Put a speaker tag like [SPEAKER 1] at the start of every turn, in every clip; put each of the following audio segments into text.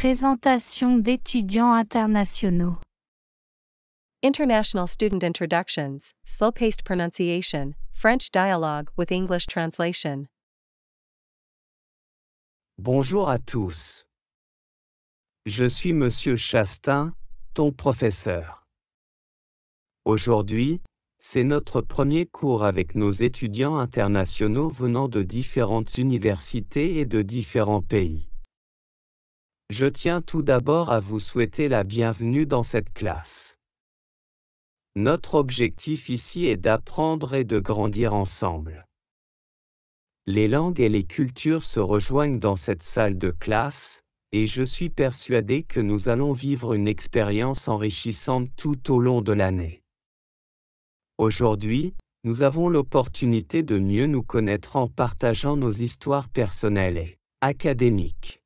[SPEAKER 1] Présentation d'étudiants internationaux. International Student Introductions, Slow Paced Pronunciation, French Dialogue with English Translation.
[SPEAKER 2] Bonjour à tous. Je suis Monsieur Chastain, ton professeur. Aujourd'hui, c'est notre premier cours avec nos étudiants internationaux venant de différentes universités et de différents pays. Je tiens tout d'abord à vous souhaiter la bienvenue dans cette classe. Notre objectif ici est d'apprendre et de grandir ensemble. Les langues et les cultures se rejoignent dans cette salle de classe, et je suis persuadé que nous allons vivre une expérience enrichissante tout au long de l'année. Aujourd'hui, nous avons l'opportunité de mieux nous connaître en partageant nos histoires personnelles et académiques.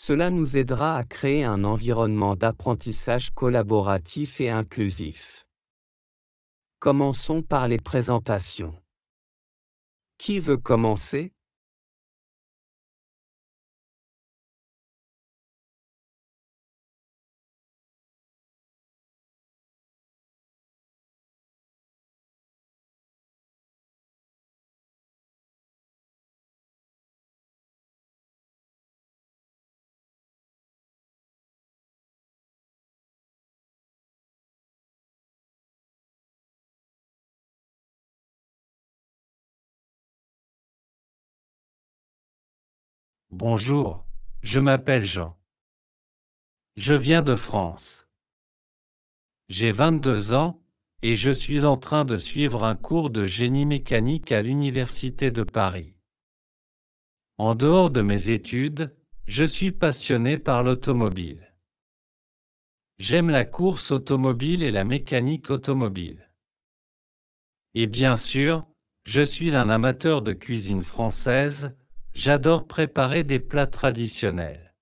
[SPEAKER 2] Cela nous aidera à créer un environnement d'apprentissage collaboratif et
[SPEAKER 1] inclusif. Commençons par les présentations. Qui veut commencer Bonjour, je m'appelle Jean. Je viens de France.
[SPEAKER 2] J'ai 22 ans, et je suis en train de suivre un cours de génie mécanique à l'Université de Paris. En dehors de mes études, je suis passionné par l'automobile. J'aime la course automobile et la mécanique automobile. Et bien sûr, je suis
[SPEAKER 1] un amateur de cuisine française, J'adore préparer des plats traditionnels.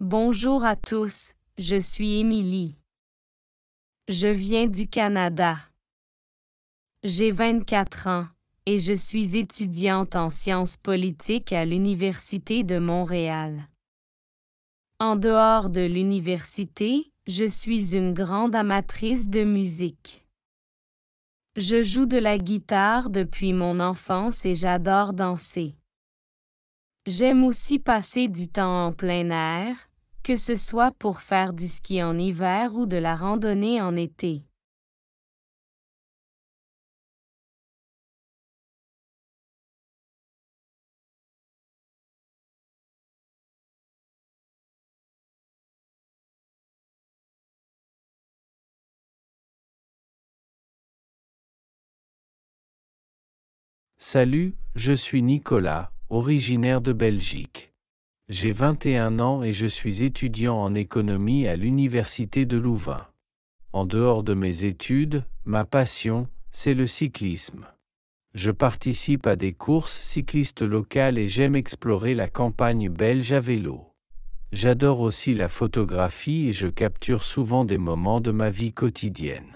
[SPEAKER 1] Bonjour à tous, je suis Émilie. Je viens du Canada.
[SPEAKER 3] J'ai 24 ans et je suis étudiante en sciences politiques à l'Université de Montréal. En dehors de l'université, je suis une grande amatrice de musique. Je joue de la guitare depuis mon enfance et j'adore danser. J'aime aussi passer du temps en plein air, que ce soit pour faire du
[SPEAKER 1] ski en hiver ou de la randonnée en été. Salut, je suis Nicolas, originaire
[SPEAKER 2] de Belgique. J'ai 21 ans et je suis étudiant en économie à l'Université de Louvain. En dehors de mes études, ma passion, c'est le cyclisme. Je participe à des courses cyclistes locales et j'aime explorer la campagne belge à vélo. J'adore aussi la photographie et je
[SPEAKER 1] capture souvent des moments de ma vie quotidienne.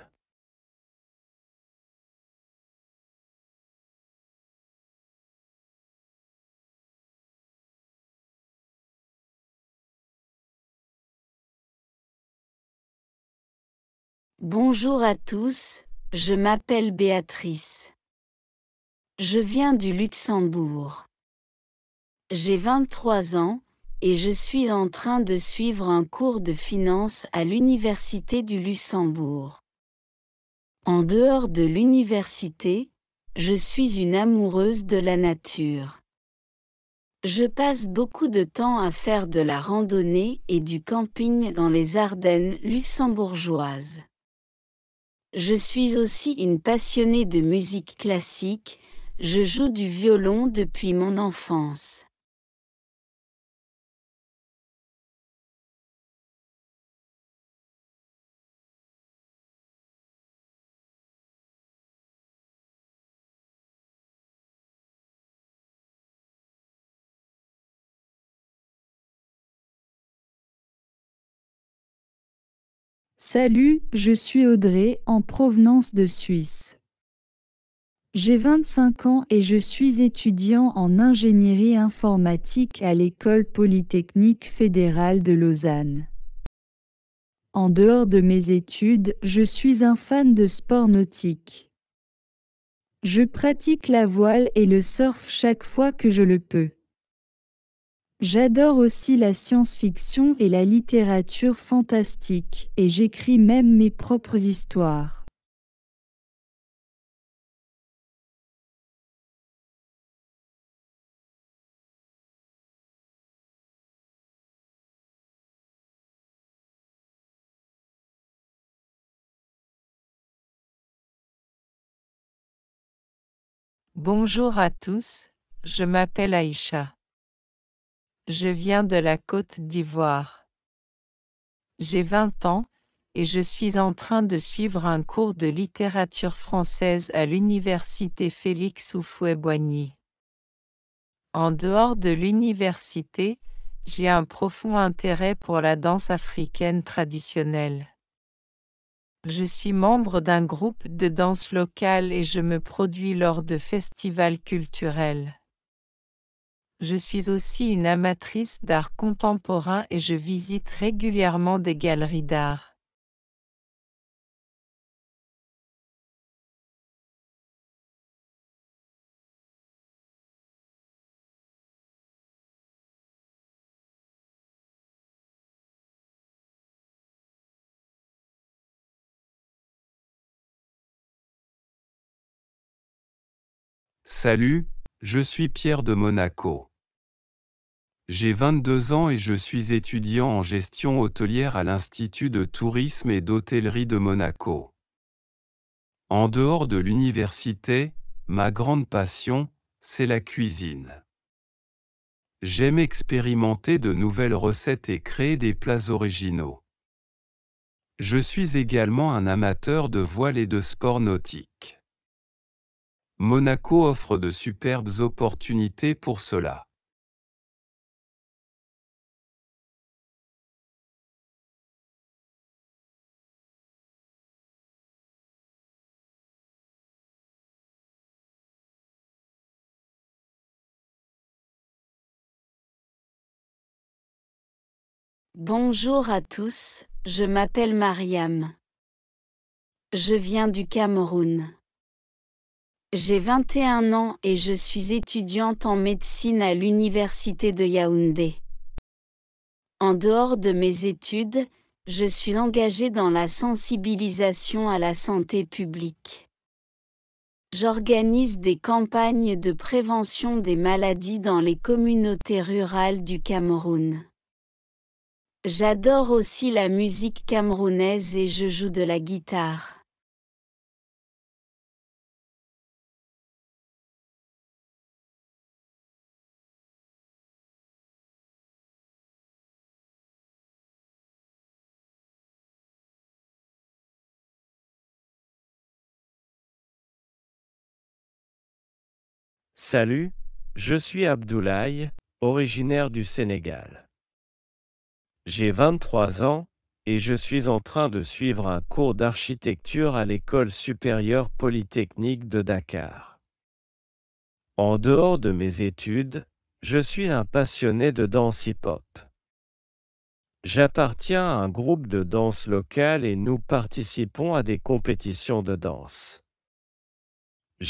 [SPEAKER 1] Bonjour à tous, je m'appelle Béatrice. Je viens du Luxembourg.
[SPEAKER 3] J'ai 23 ans et je suis en train de suivre un cours de finance à l'Université du Luxembourg. En dehors de l'université, je suis une amoureuse de la nature. Je passe beaucoup de temps à faire de la randonnée et du camping dans les Ardennes luxembourgeoises. Je suis aussi une passionnée
[SPEAKER 1] de musique classique, je joue du violon depuis mon enfance. Salut, je suis Audrey, en provenance de Suisse.
[SPEAKER 3] J'ai 25 ans et je suis étudiant en ingénierie informatique à l'École polytechnique fédérale de Lausanne. En dehors de mes études, je suis un fan de sport nautique. Je pratique la voile et le surf chaque fois que je le peux. J'adore aussi la science-fiction et la littérature fantastique,
[SPEAKER 1] et j'écris même mes propres histoires. Bonjour à tous, je m'appelle Aïcha.
[SPEAKER 3] Je viens de la Côte d'Ivoire. J'ai 20 ans, et je suis en train de suivre un cours de littérature française à l'université Félix Houphouët-Boigny. En dehors de l'université, j'ai un profond intérêt pour la danse africaine traditionnelle. Je suis membre d'un groupe de danse locale et je me produis lors de festivals culturels. Je suis aussi une amatrice d'art contemporain et je visite régulièrement des galeries
[SPEAKER 1] d'art. Salut, je suis Pierre de Monaco.
[SPEAKER 2] J'ai 22 ans et je suis étudiant en gestion hôtelière à l'Institut de tourisme et d'hôtellerie de Monaco. En dehors de l'université, ma grande passion, c'est la cuisine. J'aime expérimenter de nouvelles recettes et créer des plats originaux. Je suis également un amateur de voile et de sport nautique.
[SPEAKER 1] Monaco offre de superbes opportunités pour cela. Bonjour à tous, je m'appelle Mariam. Je viens du Cameroun.
[SPEAKER 3] J'ai 21 ans et je suis étudiante en médecine à l'université de Yaoundé. En dehors de mes études, je suis engagée dans la sensibilisation à la santé publique. J'organise des campagnes de prévention des maladies dans les communautés rurales du Cameroun. J'adore aussi la musique
[SPEAKER 1] camerounaise et je joue de la guitare. Salut, je suis Abdoulaye, originaire du Sénégal. J'ai 23 ans, et je
[SPEAKER 2] suis en train de suivre un cours d'architecture à l'école supérieure polytechnique de Dakar. En dehors de mes études, je suis un passionné de danse hip-hop. J'appartiens à un groupe de danse locale et nous participons à des compétitions de danse.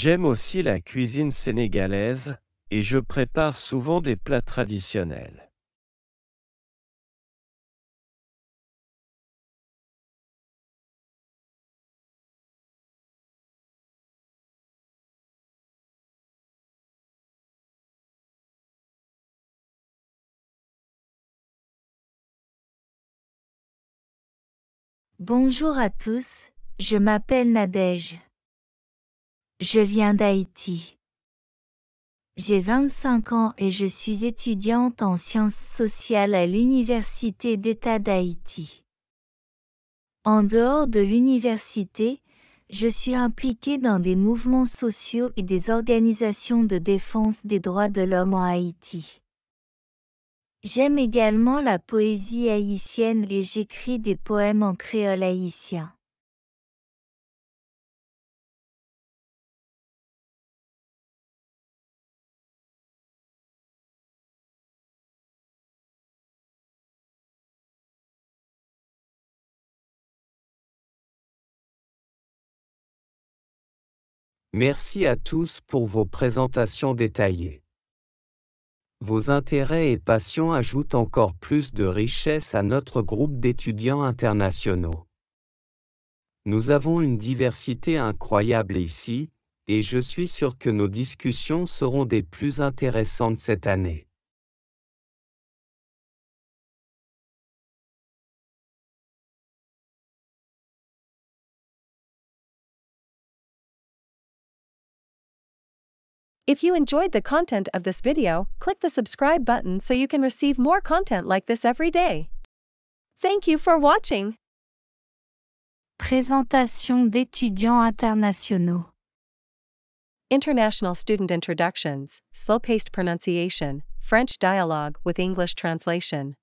[SPEAKER 1] J'aime aussi la cuisine sénégalaise, et je prépare souvent des plats traditionnels. Bonjour à tous, je m'appelle Nadège.
[SPEAKER 3] Je viens d'Haïti. J'ai 25 ans et je suis étudiante en sciences sociales à l'Université d'État d'Haïti. En dehors de l'université, je suis impliquée dans des mouvements sociaux et des organisations de défense des droits de l'homme en Haïti.
[SPEAKER 1] J'aime également la poésie haïtienne et j'écris des poèmes en créole haïtien. Merci à tous pour vos présentations détaillées. Vos
[SPEAKER 2] intérêts et passions ajoutent encore plus de richesse à notre groupe d'étudiants internationaux. Nous avons une diversité incroyable ici,
[SPEAKER 1] et je suis sûr que nos discussions seront des plus intéressantes cette année. If you enjoyed the content of this video, click the subscribe button so you can receive more content like this every day. Thank you for watching. Présentation d'étudiants internationaux. International student introductions, slow-paced pronunciation, French dialogue with English translation.